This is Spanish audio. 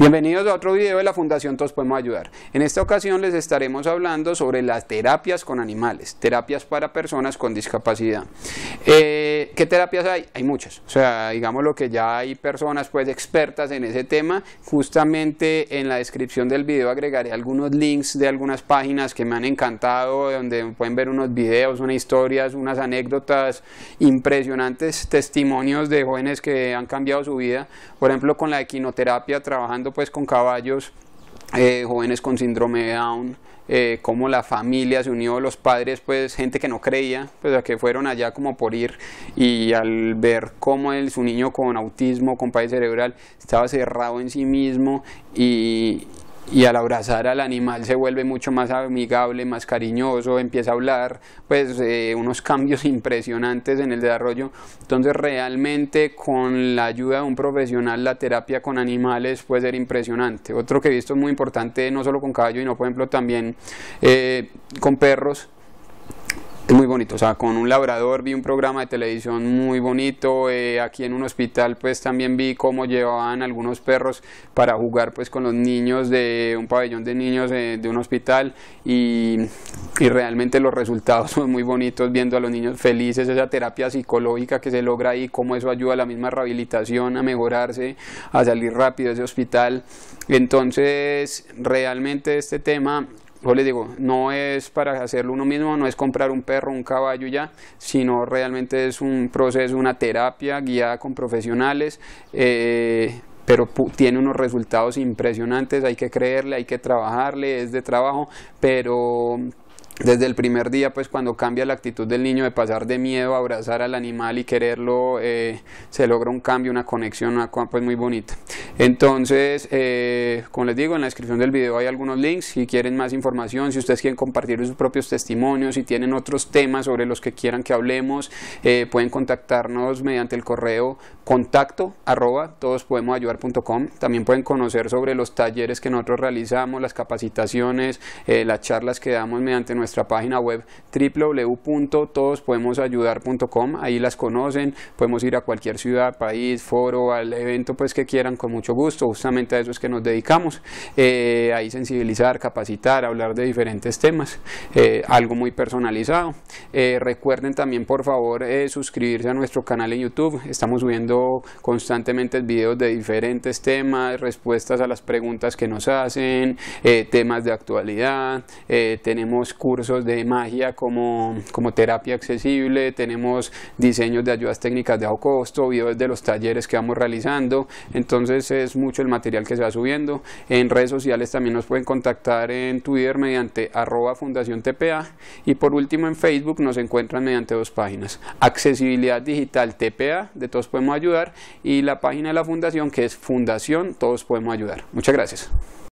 Bienvenidos a otro video de la Fundación Todos Podemos Ayudar. En esta ocasión les estaremos hablando sobre las terapias con animales, terapias para personas con discapacidad. Eh, ¿Qué terapias hay? Hay muchas. O sea, digamos lo que ya hay personas pues expertas en ese tema. Justamente en la descripción del video agregaré algunos links de algunas páginas que me han encantado, donde pueden ver unos videos, unas historias, unas anécdotas impresionantes, testimonios de jóvenes que han cambiado su vida. Por ejemplo, con la equinoterapia trabajando pues con caballos, eh, jóvenes con síndrome de Down, eh, como la familia se unió, los padres, pues gente que no creía, pues que fueron allá como por ir y al ver cómo él, su niño con autismo, con país cerebral, estaba cerrado en sí mismo y, y al abrazar al animal se vuelve mucho más amigable, más cariñoso, empieza a hablar, pues eh, unos cambios impresionantes en el desarrollo. Entonces realmente con la ayuda de un profesional la terapia con animales puede ser impresionante. Otro que he visto es muy importante, no solo con caballo, sino por ejemplo también eh, con perros, muy bonito, o sea, con un labrador vi un programa de televisión muy bonito, eh, aquí en un hospital pues también vi cómo llevaban algunos perros para jugar pues con los niños de un pabellón de niños eh, de un hospital y, y, realmente los resultados son muy bonitos viendo a los niños felices, esa terapia psicológica que se logra ahí, cómo eso ayuda a la misma rehabilitación, a mejorarse, a salir rápido de ese hospital. Entonces, realmente este tema no es para hacerlo uno mismo, no es comprar un perro, un caballo ya, sino realmente es un proceso, una terapia guiada con profesionales. Eh, pero tiene unos resultados impresionantes, hay que creerle, hay que trabajarle, es de trabajo, pero desde el primer día, pues cuando cambia la actitud del niño de pasar de miedo a abrazar al animal y quererlo, eh, se logra un cambio, una conexión, una pues muy bonita. Entonces, eh, como les digo, en la descripción del video hay algunos links, si quieren más información, si ustedes quieren compartir sus propios testimonios, si tienen otros temas sobre los que quieran que hablemos, eh, pueden contactarnos mediante el correo contacto arroba todospodemosayudar.com. También pueden conocer sobre los talleres que nosotros realizamos, las capacitaciones, las charlas que damos mediante nuestra página web www.todospodemosayudar.com, ahí las conocen, podemos ir a cualquier ciudad, país, foro, al evento pues que quieran con mucho gusto, justamente a eso es que nos dedicamos, eh, ahí sensibilizar, capacitar, hablar de diferentes temas, eh, algo muy personalizado. Eh, recuerden también por favor suscribirse a nuestro canal en YouTube, estamos subiendo constantemente videos de diferentes temas, respuestas a las preguntas que nos hacen, temas de actualidad, tenemos cursos de magia como, como terapia accesible, tenemos diseños de ayudas técnicas de bajo costo, videos de los talleres que vamos realizando, entonces es mucho el material que se va subiendo. En redes sociales también nos pueden contactar en Twitter mediante arroba fundación TPA y por último en Facebook nos encuentran mediante dos páginas, accesibilidad digital TPA, de todos podemos ayudar, y la página de la fundación que es Fundación Todos Podemos Ayudar. Muchas gracias.